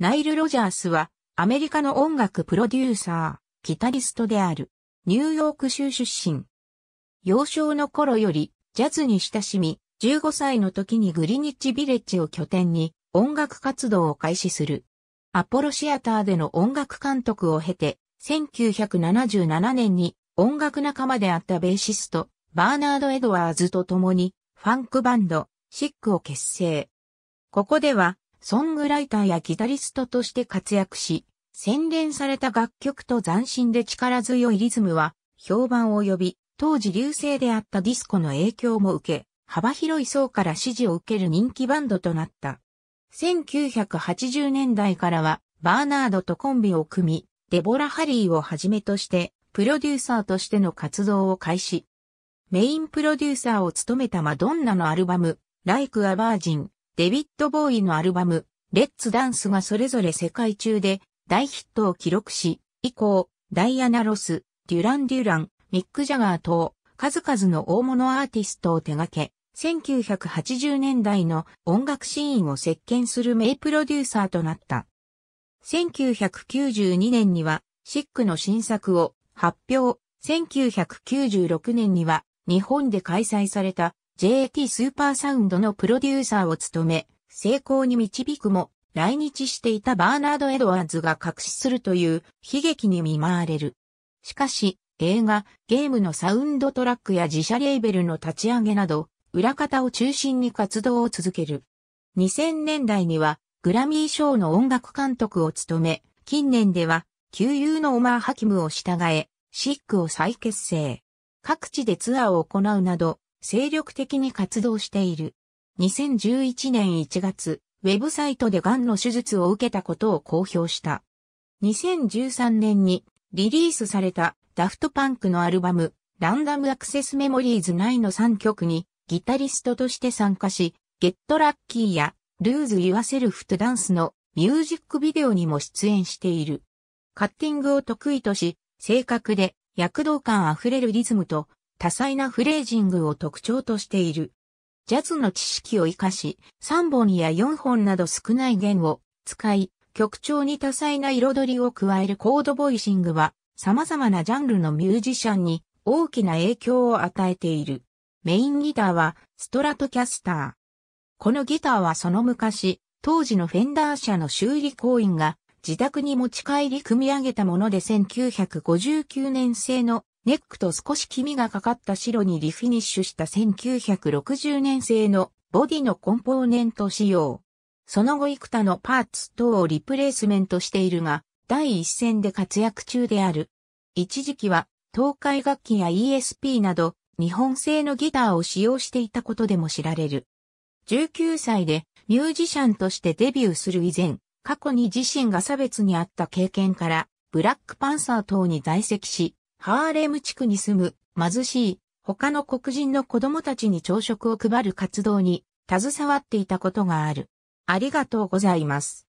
ナイル・ロジャースは、アメリカの音楽プロデューサー、ギタリストである、ニューヨーク州出身。幼少の頃より、ジャズに親しみ、15歳の時にグリニッチ・ビレッジを拠点に、音楽活動を開始する。アポロシアターでの音楽監督を経て、1977年に音楽仲間であったベーシスト、バーナード・エドワーズと共に、ファンクバンド、シックを結成。ここでは、ソングライターやギタリストとして活躍し、洗練された楽曲と斬新で力強いリズムは評判を呼び、当時流星であったディスコの影響も受け、幅広い層から支持を受ける人気バンドとなった。1980年代からは、バーナードとコンビを組み、デボラ・ハリーをはじめとして、プロデューサーとしての活動を開始。メインプロデューサーを務めたマドンナのアルバム、Like a Virgin デビッド・ボーイのアルバム、レッツ・ダンスがそれぞれ世界中で大ヒットを記録し、以降、ダイアナ・ロス、デュラン・デュラン、ミック・ジャガー等、数々の大物アーティストを手掛け、1980年代の音楽シーンを席巻する名プロデューサーとなった。1992年には、シックの新作を発表。1996年には、日本で開催された JT スーパーサウンドのプロデューサーを務め、成功に導くも、来日していたバーナード・エドワーズが隠しするという悲劇に見舞われる。しかし、映画、ゲームのサウンドトラックや自社レーベルの立ち上げなど、裏方を中心に活動を続ける。2000年代には、グラミー賞の音楽監督を務め、近年では、旧友のオマー・ハキムを従え、シックを再結成。各地でツアーを行うなど、精力的に活動している。2011年1月、ウェブサイトで癌の手術を受けたことを公表した。2013年にリリースされたダフトパンクのアルバム、ランダムアクセスメモリーズ内の3曲にギタリストとして参加し、ゲットラッキーやルーズ・ユアセルフ・トダンスのミュージックビデオにも出演している。カッティングを得意とし、性格で躍動感あふれるリズムと多彩なフレージングを特徴としている。ジャズの知識を活かし、3本や4本など少ない弦を使い、曲調に多彩な彩りを加えるコードボイシングは、様々なジャンルのミュージシャンに大きな影響を与えている。メインギターは、ストラトキャスター。このギターはその昔、当時のフェンダー社の修理工員が自宅に持ち帰り組み上げたもので1959年製のネックと少し黄みがかかった白にリフィニッシュした1960年製のボディのコンポーネント仕様。その後幾多のパーツ等をリプレイスメントしているが、第一線で活躍中である。一時期は、東海楽器や ESP など、日本製のギターを使用していたことでも知られる。19歳でミュージシャンとしてデビューする以前、過去に自身が差別にあった経験から、ブラックパンサー等に在籍し、ハーレム地区に住む貧しい他の黒人の子供たちに朝食を配る活動に携わっていたことがある。ありがとうございます。